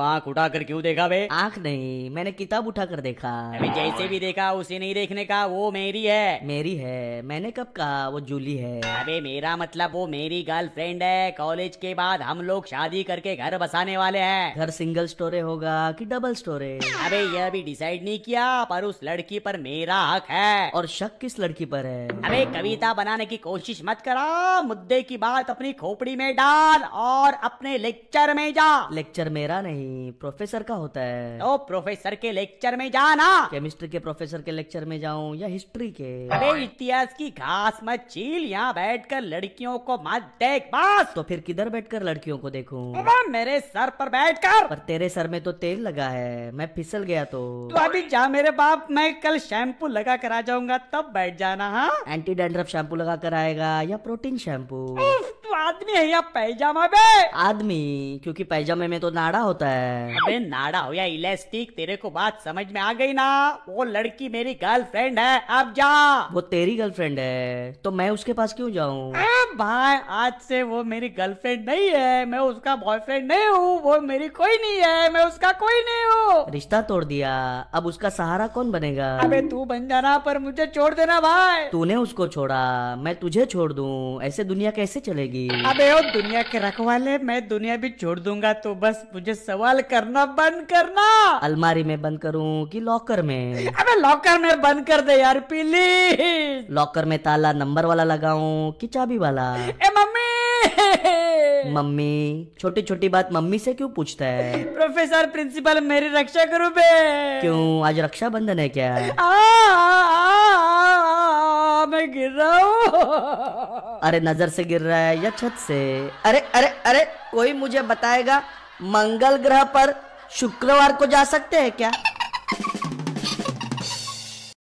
आँख उठा कर क्यों देखा बे आँख नहीं मैंने किताब उठा कर देखा अभी जैसे भी देखा उसे नहीं देखने का वो मेरी है मेरी है मैंने कब कहा वो जूली है अबे मेरा मतलब वो मेरी गर्लफ्रेंड है कॉलेज के बाद हम लोग शादी करके घर बसाने वाले हैं घर सिंगल स्टोरे होगा कि डबल स्टोरे अबे यह भी डिसाइड नहीं किया पर उस लड़की पर मेरा हक है और शक किस लड़की पर है अरे कविता बनाने की कोशिश मत करा मुद्दे की बात अपनी खोपड़ी में डाल और अपने लेक्चर में जा लेक्चर मेरा नहीं नहीं प्रोफेसर का होता है तो प्रोफेसर के लेक्चर में जाना केमिस्ट्री के प्रोफेसर के लेक्चर में जाऊँ या हिस्ट्री के अरे इतिहास की घास मत चील यहाँ बैठ कर लड़कियों को मत देख बस तो फिर किधर बैठ कर लड़कियों को देखूँ मेरे सर पर बैठ कर पर तेरे सर में तो तेल लगा है मैं फिसल गया तो तू अभी जा मेरे बाप मैं कल शैम्पू लगा कर आ जाऊंगा तब बैठ जाना हाँ एंटी डेंड्रफ शैम्पू लगा कर आएगा या प्रोटीन शैम्पू आदमी है या पैजामा बे आदमी क्योंकि पैजामे में तो नाड़ा होता है अबे नाड़ा हो या इलास्टिक तेरे को बात समझ में आ गई ना वो लड़की मेरी गर्लफ्रेंड है अब जा वो तेरी गर्लफ्रेंड है तो मैं उसके पास क्यों जाऊँ भाई आज से वो मेरी गर्लफ्रेंड नहीं है मैं उसका बॉयफ्रेंड नहीं हूँ वो मेरी कोई नहीं है मैं उसका कोई नहीं हूँ रिश्ता तोड़ दिया अब उसका सहारा कौन बनेगा अबे तू बन जाना पर मुझे छोड़ देना भाई तूने उसको छोड़ा मैं तुझे छोड़ दूँ ऐसे दुनिया कैसे चलेगी अब हम्म। अबे ओ दुनिया के रखवाले मैं दुनिया भी छोड़ दूंगा तो बस मुझे सवाल करना बंद करना अलमारी में बंद करूं कि लॉकर में अबे लॉकर में बंद कर दे यार प्लीज लॉकर में ताला नंबर वाला लगाऊं कि चाबी वाला ए मम्मी मम्मी छोटी छोटी बात मम्मी से क्यों पूछता है प्रोफेसर प्रिंसिपल मेरी रक्षा करो बे क्यों आज रक्षा बंधन है क्या आ, आ, आ, मैं गिर रहा हूँ अरे नजर से गिर रहा है या छत से अरे अरे अरे कोई मुझे बताएगा मंगल ग्रह पर शुक्रवार को जा सकते हैं क्या